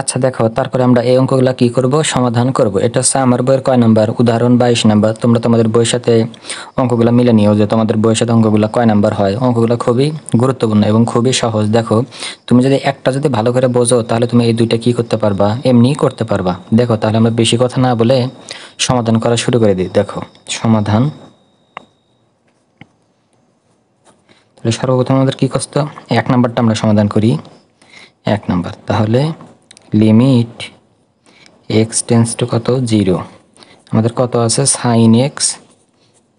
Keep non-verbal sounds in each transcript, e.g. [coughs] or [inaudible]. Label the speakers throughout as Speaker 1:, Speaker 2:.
Speaker 1: আচ্ছা দেখো তারপরে আমরা এই অঙ্কগুলো কি করব সমাধান করব এটা হচ্ছে আমার বইয়ের কয় নাম্বার উদাহরণ বাইশ নাম্বার তোমরা তোমাদের বইয়ের সাথে অঙ্কগুলো মিলে নিও যে তোমাদের বইয়ের সাথে অঙ্কগুলো কয় নাম্বার হয় অঙ্কগুলো খুবই গুরুত্বপূর্ণ এবং খুবই সহজ দেখো তুমি যদি একটা যদি ভালো করে বোঝো তাহলে তুমি এই দুইটা কি করতে পারবা এমনি করতে পারবা দেখো তাহলে আমরা বেশি কথা না বলে সমাধান করা শুরু করে দিই দেখো সমাধান তাহলে সর্বপ্রথম আমাদের কী করতো এক নাম্বারটা আমরা সমাধান করি এক নাম্বার তাহলে লিমিট এক্স টেন্স টু কত জিরো আমাদের কত আছে সাইন এক্স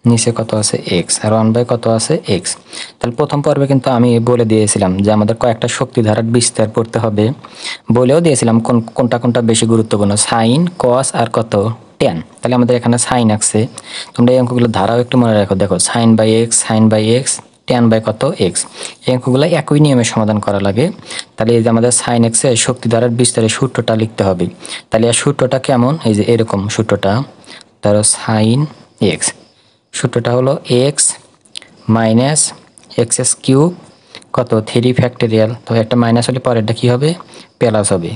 Speaker 1: নিচে কত আছে এক্স আর ওয়ান বাই কত আছে এক্স তাহলে প্রথম পর্বে কিন্তু আমি বলে দিয়েছিলাম যে আমাদের কয়েকটা শক্তি ধারার বিস্তার করতে হবে বলেও দিয়েছিলাম কোন কোনটা কোনটা বেশি গুরুত্বপূর্ণ সাইন কস আর কত টেন তাহলে আমাদের এখানে সাইন আসছে তোমরা এই অঙ্কগুলো ধারাও একটু মনে রাখো দেখো sine by x sine by x ten by কত এক্স এই অঙ্কগুলো একই নিয়মে সমাধান করা লাগে তাহলে এই যে আমাদের সাইন এক্সের শক্তি দ্বারার বিস্তারের সূত্রটা লিখতে হবে তাহলে আর সূত্রটা কেমন এই যে এরকম সূত্রটা ধরো সাইন এক্স সূত্রটা হলো x minus x's cube কত থ্রি ফ্যাক্টোরিয়াল তো একটা মাইনাস হলে পরেরটা কী হবে প্লাস হবে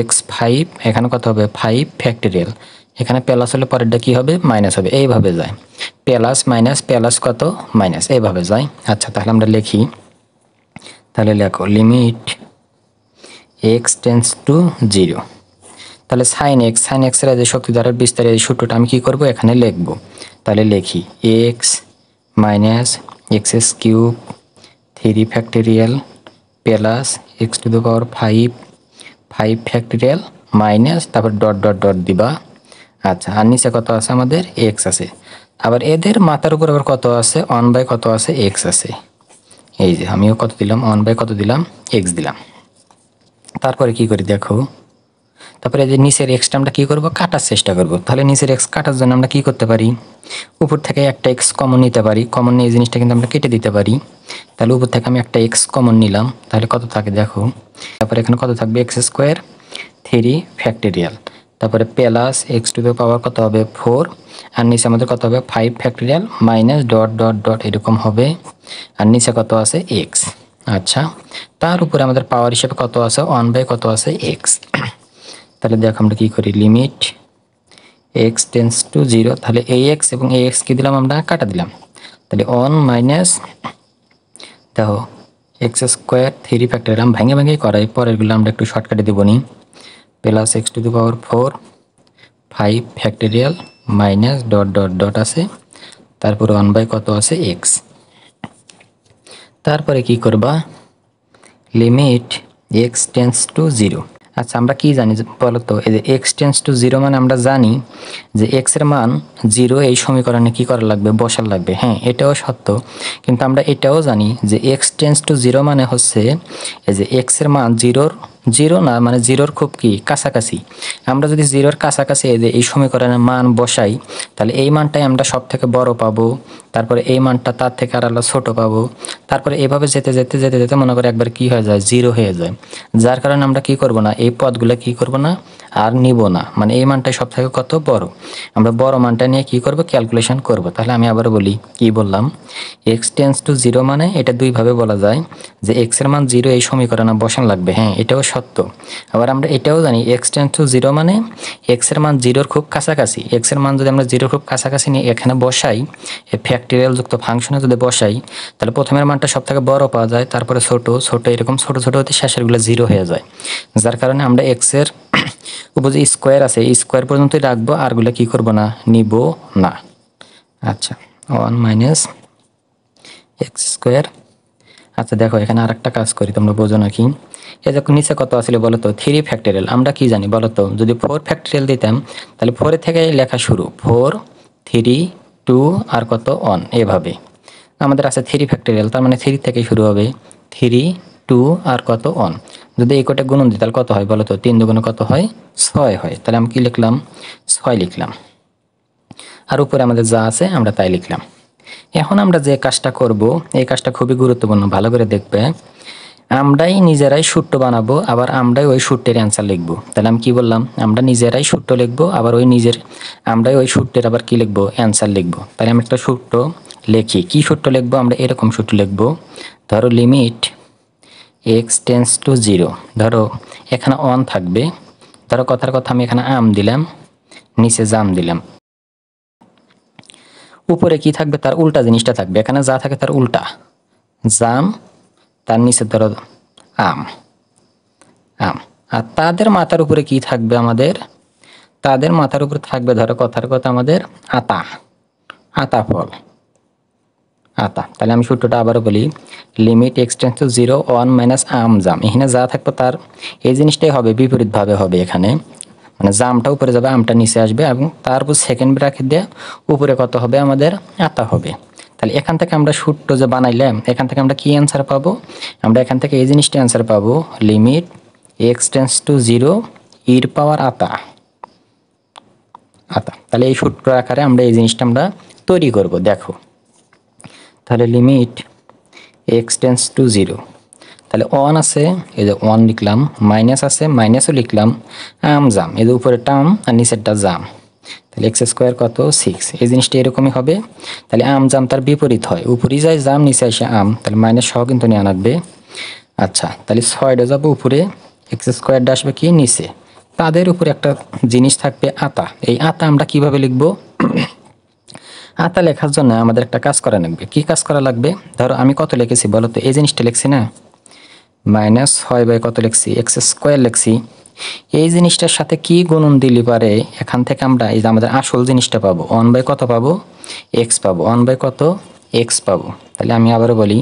Speaker 1: এক্স ফাইভ এখানে কত হবে ফাইভ ফ্যাক্টোরিয়াল এখানে প্লাস হলে পরেরটা কি হবে মাইনাস হবে এইভাবে যায় প্লাস মাইনাস প্লাস কত মাইনাস এইভাবে যায় আচ্ছা তাহলে আমরা লিখি তাহলে লেখো limit x tends to zero তাহলে সাইন এক্স সাইন এক্সের যে শক্তি দ্বারা বিস্তারের এই সূত্রটা আমি কী করবো এখানে লিখবো তাহলে লিখি x minus x's cube three factorial plus x to the power five five factorial minus তারপর ডট ডট ডট দিবা আচ্ছা আর নিচে কত আছে আমাদের এক্স আছে আবার এদের মাথার উপর আবার কত আছে ওয়ান বাই কত আছে এক্স আছে এই যে আমিও কত দিলাম ওয়ান বাই কত দিলাম এক্স দিলাম তারপরে কি করি দেখো তারপরে যে নিচের এক্সটা আমরা কী করবো কাটার চেষ্টা করব তাহলে নিচের এক্স কাটার জন্য আমরা কি করতে পারি উপর থেকে একটা এক্স কমন নিতে পারি কমন নিয়ে এই জিনিসটা কিন্তু আমরা কেটে দিতে পারি তাহলে উপর থেকে আমি একটা এক্স কমন নিলাম তাহলে কত থাকে দেখো তারপরে এখানে কত থাকবে এক্স স্কোয়ার থ্রি ফ্যাক্টেরিয়াল তারপরে plus x to the power কত হবে ফোর আর নিচে আমাদের কত হবে five factorial minus dot dot dot এরকম হবে আর নিচে কত আছে এক্স আচ্ছা তার উপরে আমাদের পাওয়ার হিসেবে কত আছে ওয়ান বাই কত আছে এক্স [clears throat] তাহলে দেখো আমরা কী করি limit x tends to zero তাহলে এই এক্স এবং এই এক্স কী দিলাম আমরা কাটা দিলাম তাহলে ওয়ান মাইনাস দেখো এক্স স্কোয়ার থ্রি ফ্যাক্টর এলাম ভেঙে ভেঙেই করাই পরেরগুলো আমরা একটু শর্টকাটে দেবো নি plus x to the power four five factorial minus dot dot dot আছে তারপর ওয়ান বাই কত আছে এক্স তারপরে কি করবা limit x tends to zero আচ্ছা আমরা কি জানি বলতো এই যে এক্স টেন্স টু জিরো মানে আমরা জানি যে এক্সের মান জিরো এই সমীকরণে কি করা লাগবে বসার লাগবে হ্যাঁ এটাও সত্য কিন্তু আমরা এটাও জানি যে এক্স টেন্স টু জিরো মানে হচ্ছে এই যে এক্সের মান জিরোর জিরো না মানে জিরোর খুব কি কাছাকাছি আমরা যদি জিরোর কাছাকাছি এই সমীকরণের মান বসাই তাহলে এই মানটাই আমরা সব থেকে বড় পাবো তারপরে এই মানটা তার থেকে আর আলাদা ছোটো পাবো তারপরে এভাবে যেতে যেতে যেতে যেতে মনে করে একবার কি হয়ে যায় জিরো হয়ে যায় যার কারণে আমরা কি করব না এই পদগুলো কি করব না আর নিব না মানে এই মানটা সব থেকে কত বড় আমরা বড় মানটা নিয়ে কি করব ক্যালকুলেশন করব তাহলে আমি আবার বলি কি বললাম এক্স টেন্স টু জিরো মানে এটা দুইভাবে বলা যায় যে এক্স এর মান জিরো এই সমীকরণে বসান লাগবে হ্যাঁ এটাও সত্য আবার আমরা এটাও জানি এক্স টেন্স টু জিরো মানে এক্স এর মান জিরোর খুব কাছাকাছি এক্স এর মান যদি আমরা জিরোর খুব কাছাকাছি নিয়ে এখানে বসাই এই ফ্যাক্টোরিয়াল যুক্ত ফাংশনে যদি বসাই তাহলে প্রথমের মানটা সব থেকে বড় পাওয়া যায় তারপরে ছোট ছোট এরকম ছোট ছোট হতে গুলো জিরো হয়ে যায় যার কারণে আমরা এক্সের উপর যে স্কোয়ার আছে এই স্কোয়ার পর্যন্তই রাখবো আরগুলো কি করব না নিব না আচ্ছা ওয়ান মাইনাস এক্স স্কোয়ার আচ্ছা দেখো এখানে আর একটা কাজ করি তোমরা বোঝো নাকি এ যখন নিচে কত আসলে বলো তো থ্রি ফ্যাক্টোরিয়াল আমরা কি জানি বলো তো যদি ফোর ফ্যাক্টোরিয়াল দিতাম তাহলে ফোরের থেকে লেখা শুরু ফোর থ্রি টু আর কত ওয়ান এভাবে আমাদের আছে থ্রি ফ্যাক্টোরিয়াল তার মানে থ্রি থেকে শুরু হবে থ্রি টু আর কত ওয়ান যদি এই কটা গুণন দিই তাহলে কত হয় বলো তো তিন দুগুণে কত হয় ছয় হয় তাহলে আমি কি লিখলাম ছয় লিখলাম আর উপরে আমাদের যা আছে আমরা তাই লিখলাম এখন আমরা যে কাজটা করব এই কাজটা খুবই গুরুত্বপূর্ণ ভালো করে দেখবে আমরাই নিজেরাই সূত্র বানাবো আবার আমরাই ওই সূত্রের অ্যান্সার লিখবো তাহলে আমি কি বললাম আমরা নিজেরাই সূত্র লিখবো আবার ওই নিজের আমরাই ওই সূত্রের আবার কি লিখবো অ্যান্সার লিখবো তাহলে আমি একটা সূত্র লেখি কি সূত্র লিখবো আমরা এরকম সূত্র লিখবো ধরো limit x tends to zero ধরো এখানে অন থাকবে ধরো কথার কথা আমি এখানে আম দিলাম নিচে জাম দিলাম উপরে কি থাকবে তার উল্টা জিনিসটা থাকবে এখানে যা থাকে তার উল্টা জাম তার নিচে ধরো আম আম আর তাদের মাথার উপরে কি থাকবে আমাদের তাদের মাথার উপরে থাকবে ধরো কথার কথা আমাদের আতা আতা ফল আতা তাহলে আমি সূত্রটা আবারও বলি limit x tends to zero one minus আম জাম এখানে যা থাকবে তার এই জিনিসটাই হবে বিপরীতভাবে হবে এখানে মানে জামটা উপরে যাবে আমটা নিচে আসবে এবং তারপর সেকেন্ড ব্রাকে দিয়ে উপরে কত হবে আমাদের আতা হবে তাহলে এখান থেকে আমরা সূত্র যে বানাইলাম এখান থেকে আমরা কি অ্যান্সার পাবো আমরা এখান থেকে এই জিনিসটা অ্যান্সার পাবো লিমিট এক্সটেন্স টু জিরো ইর পাওয়ার আতা আতা তাহলে এই সূত্র আকারে আমরা এই জিনিসটা আমরা তৈরি করব দেখো তাহলে limit x tends to zero তাহলে ওয়ান আছে এই যে ওয়ান লিখলাম মাইনাস আছে মাইনাসও লিখলাম আম জাম এদের যে উপরে টার্ম আর নিচেরটা জাম তাহলে এক্স স্কোয়ার কত সিক্স এই জিনিসটা এরকমই হবে তাহলে আম জাম তার বিপরীত হয় উপরেই যায় জাম নিচে আসে আম তাহলে মাইনাস সহ কিন্তু নিয়ে আনাবে আচ্ছা তাহলে ছয়টা যাবো উপরে এক্স স্কোয়ারটা আসবে কি নিচে তাদের উপরে একটা জিনিস থাকবে আতা এই আতা আমরা কিভাবে লিখবো আতা হ্যাঁ, লেখার জন্য আমাদের একটা কাজ করা লাগবে কি কাজ করা লাগবে ধরো আমি কত লিখেছি বলো তো এই জিনিসটা লিখছি না মাইনাস হয় বাই কত লিখছি এক্স স্কোয়ার লিখছি এই জিনিসটার সাথে কি গুণন দিলে পারে এখান থেকে আমরা এই যে আমাদের আসল জিনিসটা পাবো ওয়ান বাই কত পাবো এক্স পাবো ওয়ান বাই কত এক্স পাবো তাহলে আমি আবারও বলি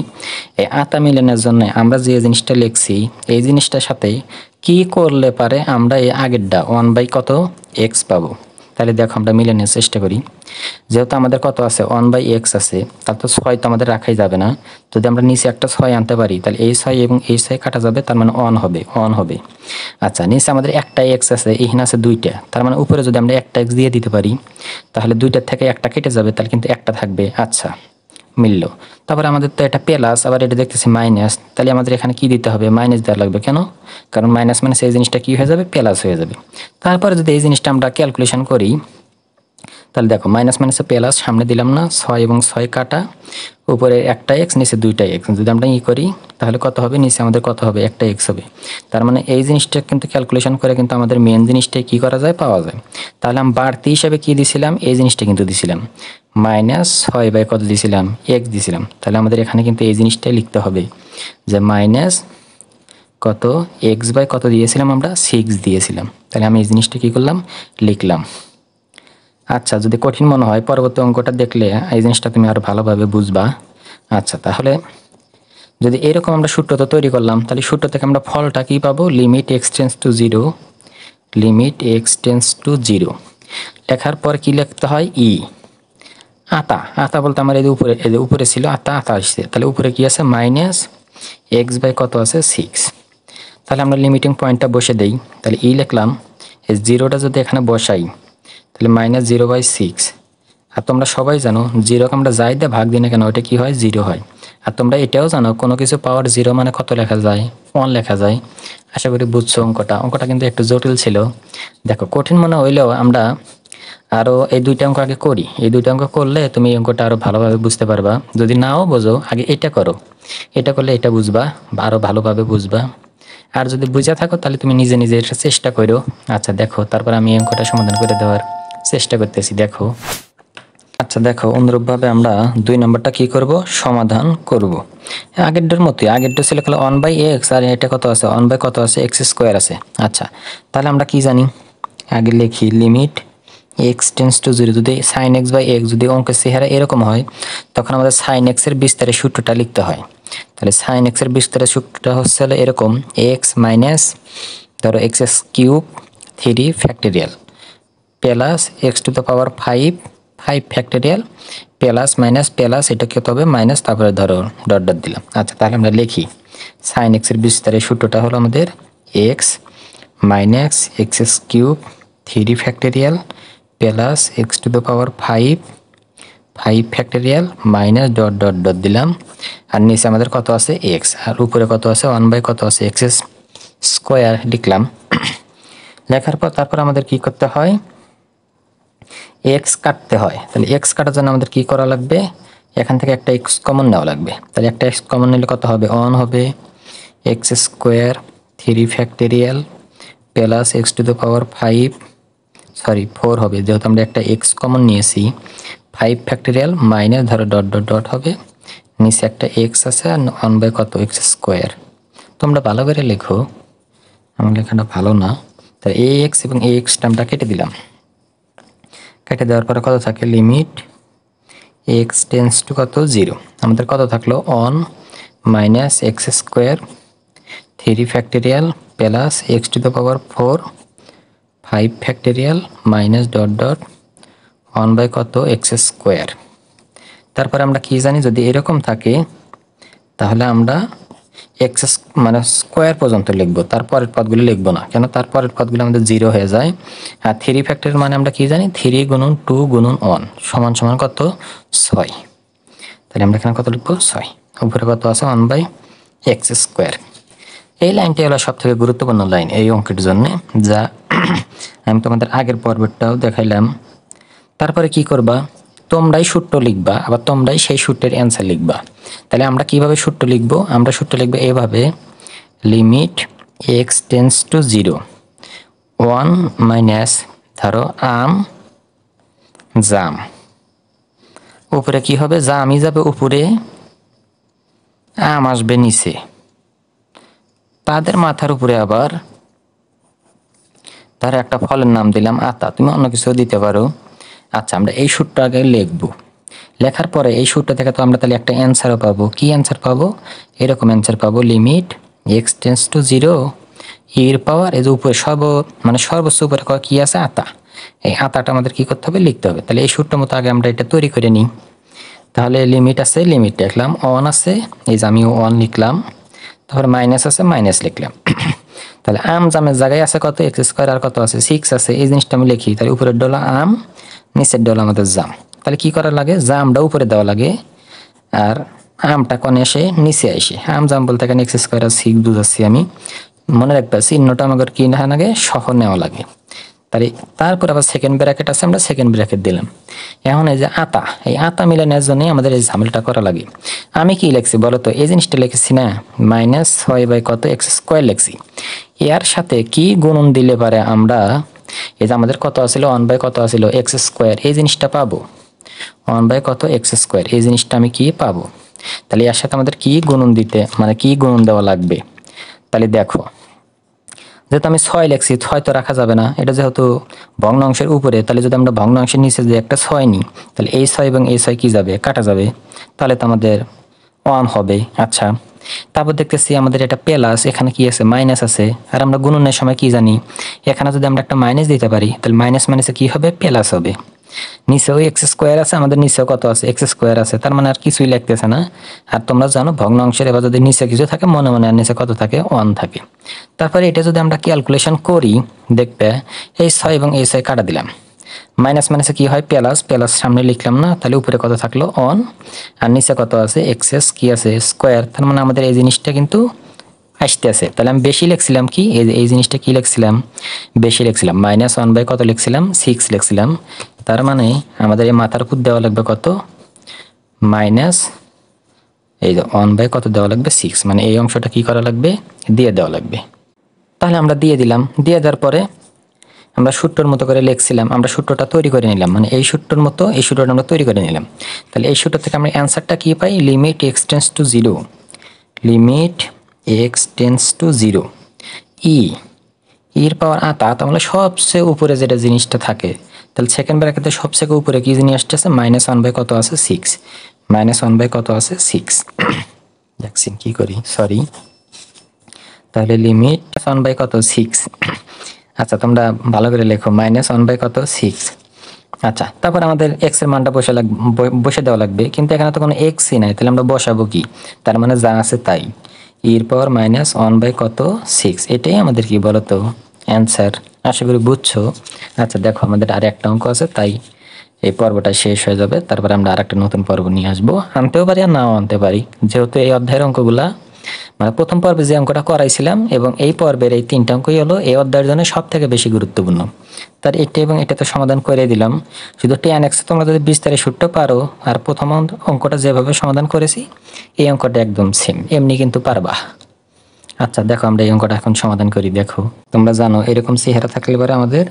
Speaker 1: এই আতা মিলানোর জন্য আমরা যে জিনিসটা লিখছি এই জিনিসটার সাথে কি করলে পারে আমরা এই আগেরটা ওয়ান বাই কত এক্স পাবো তাহলে দেখো আমরা মিলানোর চেষ্টা করি যেহেতু আমাদের কত আছে ওয়ান বাই এক্স আছে তার তো ছয় তো আমাদের রাখাই যাবে না যদি আমরা নিচে একটা ছয় আনতে পারি তাহলে এই ছয় এবং এই ছয় কাটা যাবে তার মানে অন হবে অন হবে আচ্ছা নিচে আমাদের একটা এক্স আছে এইখানে আছে দুইটা তার মানে উপরে যদি আমরা একটা এক্স দিয়ে দিতে পারি তাহলে দুইটার থেকে একটা কেটে যাবে তাহলে কিন্তু একটা থাকবে আচ্ছা মিলল তারপরে আমাদের তো এটা প্লাস আবার এটা দেখতেছি মাইনাস তাহলে আমাদের এখানে কি দিতে হবে মাইনাস দেওয়া লাগবে কেন কারণ মাইনাস মানে সেই জিনিসটা কী হয়ে যাবে প্লাস হয়ে যাবে তারপরে যদি এই জিনিসটা আমরা ক্যালকুলেশন করি তাহলে দেখো মাইনাস মাইনাসে প্লাস সামনে দিলাম না ছয় এবং ছয় কাটা উপরে একটা এক্স নিচে দুইটা এক্স যদি আমরা ই করি তাহলে কত হবে নিচে আমাদের কত হবে একটা এক্স হবে তার মানে এই জিনিসটা কিন্তু ক্যালকুলেশন করে কিন্তু আমাদের মেন জিনিসটাই কী করা যায় পাওয়া যায় তাহলে আমি বাড়তি হিসাবে কী দিছিলাম এই জিনিসটা কিন্তু দিছিলাম মাইনাস ছয় বাই কত দিছিলাম এক্স দিছিলাম তাহলে আমাদের এখানে কিন্তু এই জিনিসটাই লিখতে হবে যে মাইনাস কত এক্স বাই কত দিয়েছিলাম আমরা সিক্স দিয়েছিলাম তাহলে আমি এই জিনিসটা কী করলাম লিখলাম আচ্ছা যদি কঠিন মনে হয় পরবর্তী অঙ্কটা দেখলে এই জিনিসটা তুমি আরো ভালোভাবে বুঝবা আচ্ছা তাহলে যদি এরকম আমরা সূত্রটা তৈরি করলাম তাহলে সূত্র থেকে আমরা ফলটা কী পাবো limit x tends to zero limit x tends to zero লেখার পর কি লিখতে হয় ই e। আতা আতা বলতে আমার এই উপরে এই উপরে ছিল আতা আতা আসছে তাহলে উপরে কি আছে মাইনাস এক্স বাই কত আছে সিক্স তাহলে আমরা লিমিটিং পয়েন্টটা বসে দেই তাহলে ই e লিখলাম এই জিরোটা যদি এখানে বসাই তাহলে মাইনাস জিরো বাই সিক্স আর তোমরা সবাই জানো জিরোকে আমরা যাই দিয়ে ভাগ দিই না কেন ওইটা কী হয় জিরো হয় আর তোমরা এটাও জানো কোনো কিছু পাওয়ার জিরো মানে কত লেখা যায় ওয়ান লেখা যায় আশা করি বুঝছো অঙ্কটা অঙ্কটা কিন্তু একটু জটিল ছিল দেখো কঠিন মনে হইলেও আমরা আরও এই দুইটা অঙ্ক আগে করি এই দুইটা অঙ্ক করলে তুমি এই অঙ্কটা আরও ভালোভাবে বুঝতে পারবা যদি নাও বোঝো আগে এটা করো এটা করলে এটা বুঝবা আরও ভালোভাবে বুঝবা আর যদি বুঝে থাকো তাহলে তুমি নিজে নিজে এটা চেষ্টা করো আচ্ছা দেখো তারপর আমি অঙ্কটা সমাধান করে দেওয়ার চেষ্টা করতেছি দেখো আচ্ছা দেখো অনুরূপভাবে আমরা দুই নম্বরটা কি করব সমাধান করব আগেরটার মতোই আগেরটা ছিল কালো ওয়ান বাই এক্স আর এটা কত আছে ওয়ান বাই কত আছে এক্স স্কোয়ার আছে আচ্ছা তাহলে আমরা কি জানি আগে লিখি limit x tends to zero যদি সাইন এক্স বাই এক্স যদি অঙ্কের চেহারা এরকম হয় তখন আমাদের সাইন এক্সের বিস্তারের সূত্রটা লিখতে হয় তাহলে সাইন এক্সের বিস্তারের সূত্রটা হচ্ছে হলো এরকম এক্স মাইনাস ধরো x x cube three factorial plus x to the power five five factorial plus minus plus এটাকে তবে মাইনাস তারপরে ধরো ডট ডট দিলাম আচ্ছা তাহলে আমরা লিখি সাইন এক্সের বিস্তারের সূত্রটা হলো আমাদের x minus x x cube three factorial plus x to the power five five factorial minus dot dot dot দিলাম আর নিচে আমাদের কত আছে এক্স আর উপরে কত আছে ওয়ান বাই কত আছে এক্স স্কোয়ার লিখলাম [coughs] লেখার পর তারপর আমাদের কি করতে হয় এক্স কাটতে হয় তাহলে এক্স কাটার জন্য আমাদের কি করা লাগবে এখান থেকে একটা এক্স কমন নেওয়া লাগবে তাহলে একটা এক্স কমন নিলে কত হবে অন হবে x square three factorial plus x to the power five sorry four হবে যেহেতু আমরা একটা এক্স কমন নিয়েছি ফাইভ ফ্যাক্টেরিয়াল মাইনাস ধরো ডট ডট ডট হবে নিচে একটা এক্স আছে আর অন বাই কত এক্স স্কোয়ার তোমরা ভালো করে লেখো আমার লেখাটা ভালো না তাহলে এ এক্স এবং এ এক্সটা আমরা কেটে দিলাম কেটে দেওয়ার পরে কত থাকে লিমিট এক্স টেন্স টু কত জিরো আমাদের কত থাকলো one minus x square three factorial plus x to the power four five factorial minus dot dot one by কত এক্স স্কোয়ার তারপরে আমরা কি জানি যদি এরকম থাকে তাহলে আমরা এক্স মানে স্কোয়ার পর্যন্ত লিখবো তারপরের পদগুলি লিখবো না কেন তারপরের পদগুলি আমাদের জিরো হয়ে যায় আর থ্রি ফ্যাক্টর মানে আমরা কি জানি থ্রি গুণন টু গুণন ওয়ান সমান সমান কত ছয় তাহলে আমরা এখানে কত লিখবো ছয় উপরে কত আছে ওয়ান বাই এক্স স্কোয়ার এই লাইনটি হলো সব থেকে গুরুত্বপূর্ণ লাইন এই অঙ্কের জন্য যা [clears throat] আমি তোমাদের আগের পর্বটাও দেখাইলাম তারপরে কি করবা তোমরাই সূত্র লিখবা আবার তোমরাই সেই সূত্রের অ্যান্সার লিখবা তাহলে আমরা কিভাবে সূত্র লিখব আমরা সূত্র লিখবো এভাবে limit x tends to zero one minus ধরো আম জাম উপরে কি হবে জামই যাবে উপরে আম আসবে নিচে তাদের মাথার উপরে আবার তার একটা ফলের নাম দিলাম আতা তুমি অন্য কিছু দিতে পারো আচ্ছা আমরা এই সুরটা আগে লিখব লেখার পরে এই সুরটা থেকে তো আমরা তাহলে একটা অ্যান্সারও পাবো কি অ্যান্সার পাবো এরকম অ্যান্সার পাবো limit x tends to zero ইর পাওয়ার এই যে উপরে সর্ব মানে সর্বোচ্চ উপরে কী আছে আতা এই আতাটা আমাদের কি করতে হবে লিখতে হবে তাহলে এই সুরটার মতো আগে আমরা এটা তৈরি করে নিই তাহলে লিমিট আছে লিমিট লিখলাম অন আছে এই যে আমিও অন লিখলাম তারপর মাইনাস আছে মাইনাস লিখলাম [coughs] তাহলে আম জামের জায়গায় আছে কত এক্স স্কোয়ার আর কত আছে সিক্স আছে এই জিনিসটা আমি লিখি তাহলে উপরে ডলা আম নিচের ডল আমাদের জাম তাহলে কি করা লাগে জামটা উপরে দেওয়া লাগে আর আমটা কনে এসে নিচে আসে আম জাম বলতে এখানে এক্সেস করে আর বুঝাচ্ছি আমি মনে রাখবে চিহ্নটা আমাদের কি না লাগে সহ নেওয়া লাগে তাহলে তারপর আবার সেকেন্ড ব্র্যাকেট আছে আমরা সেকেন্ড ব্র্যাকেট দিলাম এখন এই যে আতা এই আতা মিলানোর জন্যই আমাদের এই ঝামেলাটা করা লাগে আমি কি লেখছি বলো তো এই জিনিসটা লিখেছি না মাইনাস ছয় বাই কত এক্স স্কোয়ার লেখছি এর সাথে কি গুণন দিলে পারে আমরা এই যে আমাদের কত আসিল ওয়ান বাই কত আসিল এক্স স্কোয়ার এই জিনিসটা পাবো ওয়ান বাই কত এক্স স্কোয়ার এই জিনিসটা আমি কি পাবো তাহলে এর সাথে আমাদের কি গুণন দিতে মানে কি গুণন দেওয়া লাগবে তাহলে দেখো যেহেতু আমি ছয় লেখছি ছয় তো রাখা যাবে না এটা যেহেতু অংশের উপরে তাহলে যদি আমরা অংশের নিচে যে একটা ছয় নিই তাহলে এই ছয় এবং এই ছয় কী যাবে কাটা যাবে তাহলে তো আমাদের ওয়ান হবে আচ্ছা তারপর দেখতেছি আমাদের এটা প্লাস এখানে কি আছে মাইনাস আছে আর আমরা গুণনের সময় কি জানি এখানে যদি আমরা একটা মাইনাস দিতে পারি তাহলে মাইনাস মাইনাসে কি হবে প্লাস হবে নিচেও এক্স স্কোয়ার আছে আমাদের নিচেও কত আছে এক্স স্কোয়ার আছে তার মানে আর কিছুই লাগতেছে না আর তোমরা জানো অংশের এবার যদি নিচে কিছু থাকে মনে মনে আর নিচে কত থাকে ওয়ান থাকে তারপরে এটা যদি আমরা ক্যালকুলেশন করি দেখবে এই ছয় এবং এই ছয় কাটা দিলাম মাইনাস মাইনাসে কি হয় প্যালাস প্যালাস সামনে লিখলাম না তাহলে উপরে কত থাকলো অন আর নিচে কত আছে এক্সেস কি আছে স্কোয়ার তার মানে আমাদের এই জিনিসটা কিন্তু আসতে আছে তাহলে আমি বেশি লিখছিলাম কি এই জিনিসটা কি লিখছিলাম বেশি লিখছিলাম মাইনাস ওয়ান বাই কত লিখছিলাম সিক্স লিখছিলাম তার মানে আমাদের এই মাথার উপর দেওয়া লাগবে কত মাইনাস এই যে ওয়ান বাই কত দেওয়া লাগবে সিক্স মানে এই অংশটা কি করা লাগবে দিয়ে দেওয়া লাগবে তাহলে আমরা দিয়ে দিলাম দিয়ে দেওয়ার পরে আমরা সূত্রর মতো করে লিখছিলাম আমরা সূত্রটা তৈরি করে নিলাম মানে এই সূত্রর মতো এই সূত্রটা আমরা তৈরি করে নিলাম তাহলে এই সূত্র থেকে আমরা অ্যান্সারটা কী পাই limit x tends to zero limit x tends to zero e ইর পাওয়ার আতা তাহলে মানে সবচেয়ে উপরে যেটা জিনিসটা থাকে তাহলে সেকেন্ড ব্র্যাকেটে সবচেয়ে উপরে কী জিনিস আসতেছে মাইনাস ওয়ান বাই কত আছে সিক্স মাইনাস ওয়ান বাই কত আছে সিক্স দেখছি কী করি সরি তাহলে লিমিট ওয়ান বাই কত সিক্স আচ্ছা তোমরা ভালো করে লেখো মাইনাস ওয়ান বাই কত সিক্স আচ্ছা তারপর আমাদের এক্স এর মানটা বসে লাগ বসে দেওয়া লাগবে কিন্তু এখানে তো কোনো এক্সই নাই তাহলে আমরা বসাবো কি তার মানে যা আছে তাই ইর পাওয়ার মাইনাস ওয়ান বাই কত সিক্স এটাই আমাদের কি বলো তো অ্যান্সার আশা করি বুঝছো আচ্ছা দেখো আমাদের আর একটা অঙ্ক আছে তাই এই পর্বটা শেষ হয়ে যাবে তারপরে আমরা আর একটা নতুন পর্ব নিয়ে আসবো আনতেও পারি আর নাও আনতে পারি যেহেতু এই অধ্যায়ের অঙ্কগুলা মানে প্রথম পর্বে যে অঙ্কটা করাইছিলাম এবং এই পর্বের এই তিনটা অঙ্কই হলো এই অধ্যায়ের জন্য সব থেকে বেশি গুরুত্বপূর্ণ তার এটি এবং এটা তো সমাধান করে দিলাম শুধু টেন এক্স তোমরা যদি বিস্তারে ছুটতে পারো আর প্রথম অঙ্কটা যেভাবে সমাধান করেছি এই অঙ্কটা একদম সেম এমনি কিন্তু পারবা আচ্ছা দেখো আমরা এই অঙ্কটা এখন সমাধান করি দেখো তোমরা জানো এরকম চেহারা থাকলে পরে আমাদের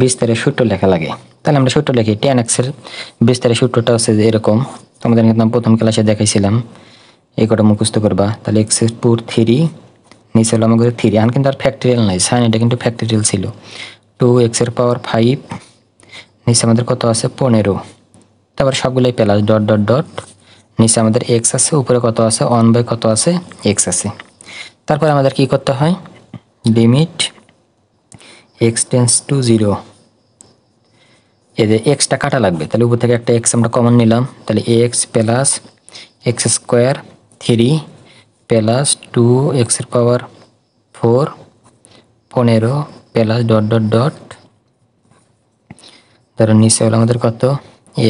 Speaker 1: বিস্তারে সূত্র লেখা লাগে তাহলে আমরা সূত্র লিখি টেন এক্সের বিস্তারে সূত্রটা হচ্ছে যে এরকম তোমাদের কিন্তু প্রথম ক্লাসে দেখাইছিলাম এই কটা মুখস্থ করবা তাহলে এক্স পুর থ্রি নিচে হলো আমাকে থ্রি এখন কিন্তু আর ফ্যাক্টরিয়াল নাই সাইন এটা কিন্তু ফ্যাক্টরিয়াল ছিল টু এক্সের পাওয়ার ফাইভ নিচে আমাদের কত আছে পনেরো তারপর সবগুলোই পেলা ডট ডট ডট নিচে আমাদের এক্স আছে উপরে কত আছে ওয়ান বাই কত আছে এক্স আছে তারপর আমাদের কি করতে হয় limit x tends to zero এদের এক্সটা কাটা লাগবে তাহলে উপর থেকে একটা এক্স আমরা কমন নিলাম তাহলে x plus x square three plus two এক্সের পাওয়ার ফোর পনেরো প্লাস ডট ডট ডট ধরো নিচে হলো আমাদের কত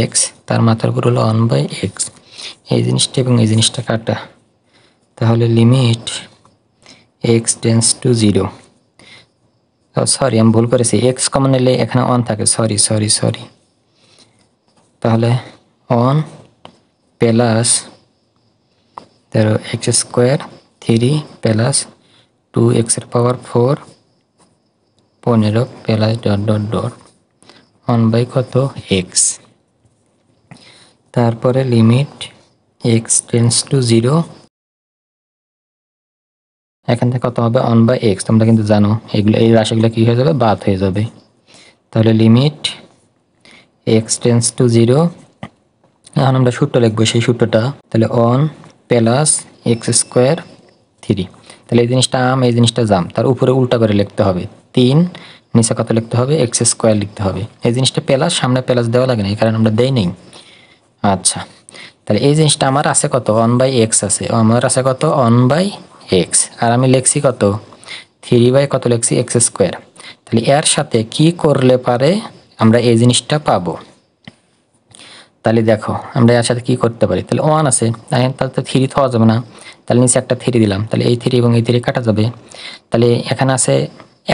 Speaker 1: এক্স তার মাথার উপর হলো ওয়ান বাই এক্স এই জিনিসটা এবং এই জিনিসটা কাটা তাহলে limit x tends to zero sorry আমি ভুল করেছি এক্স কমন এলে এখানে ওয়ান থাকে সরি সরি সরি তাহলে ওয়ান প্লাস তেরো x square three plus two এক্সের পাওয়ার ফোর পনেরো plus dot dot dot one by কত এক্স তারপরে limit x tends to zero এখান থেকে কত হবে অন বাই এক্স তোমরা কিন্তু জানো এগুলো এই রাশিগুলো কী হয়ে যাবে বাদ হয়ে যাবে তাহলে limit x tends to zero এখন আমরা সূত্র লিখবো সেই সূত্রটা তাহলে one plus x square three তাহলে এই জিনিসটা আম এই জিনিসটা জাম তার উপরে উল্টা করে লিখতে হবে তিন নিচে কত লিখতে হবে এক্স স্কোয়ার লিখতে হবে এই জিনিসটা প্লাস সামনে প্লাস দেওয়া লাগে না এই কারণে আমরা দেই নেই আচ্ছা তাহলে এই জিনিসটা আমার আছে কত ওয়ান বাই এক্স আছে আমার আছে কত অন বাই এক্স আর আমি লিখছি কত থ্রি বাই কত লিখছি এক্স স্কোয়ার তাহলে এর সাথে কি করলে পারে আমরা এই জিনিসটা পাবো তাহলে দেখো আমরা এর সাথে কী করতে পারি তাহলে ওয়ান আছে তাহলে তো থ্রি থাওয়া যাবে না তাহলে নিচে একটা থ্রি দিলাম তাহলে এই থ্রি এবং এই থ্রি কাটা যাবে তাহলে এখানে আছে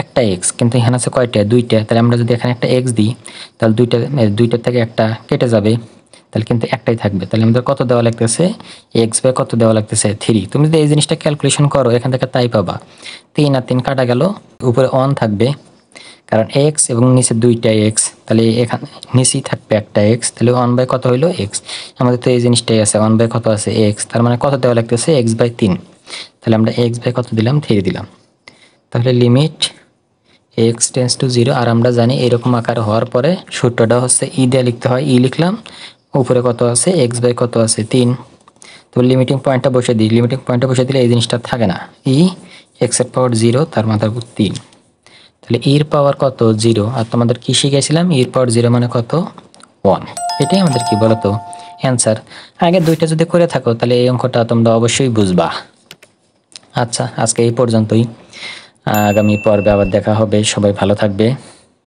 Speaker 1: একটা এক্স কিন্তু এখানে আছে কয়টা দুইটা তাহলে আমরা যদি এখানে একটা এক্স দিই তাহলে দুইটা দুইটার থেকে একটা কেটে যাবে তাহলে কিন্তু একটাই থাকবে তাহলে আমাদের কত দেওয়া লাগতেছে এক্স বাই কত দেওয়া লাগতেছে থ্রি তুমি যদি এই জিনিসটা ক্যালকুলেশন করো এখান থেকে তাই পাবা তিন আর তিন কাটা গেল উপরে অন থাকবে কারণ এক্স এবং নিচে দুইটা এক্স তাহলে এখানে নিচেই থাকবে একটা এক্স তাহলে ওয়ান বাই কত হইলো এক্স আমাদের তো এই জিনিসটাই আছে ওয়ান বাই কত আছে এক্স তার মানে কত দেওয়া লাগতেছে এক্স বাই তিন তাহলে আমরা এক্স বাই কত দিলাম থ্রি দিলাম তাহলে limit x tends to zero আর আমরা জানি এরকম আকার হওয়ার পরে সূত্রটা হচ্ছে ই e দেওয়া লিখতে হয় ই e লিখলাম উপরে কত আছে এক্স বাই কত আছে তিন তো লিমিটিং পয়েন্টটা বসে দিই লিমিটিং পয়েন্টটা বসে দিলে এই জিনিসটা থাকে না ই এক্সের পাওয়ার জিরো তার মাথার তিন তাহলে ইর পাওয়ার কত জিরো আর তোমাদের কী শিখেছিলাম ইর পাওয়ার জিরো মানে কত ওয়ান এটাই আমাদের কি বলতো অ্যান্সার আগে দুইটা যদি করে থাকো তাহলে এই অঙ্কটা তোমরা অবশ্যই বুঝবা আচ্ছা আজকে এই পর্যন্তই আগামী পর্বে আবার দেখা হবে সবাই ভালো থাকবে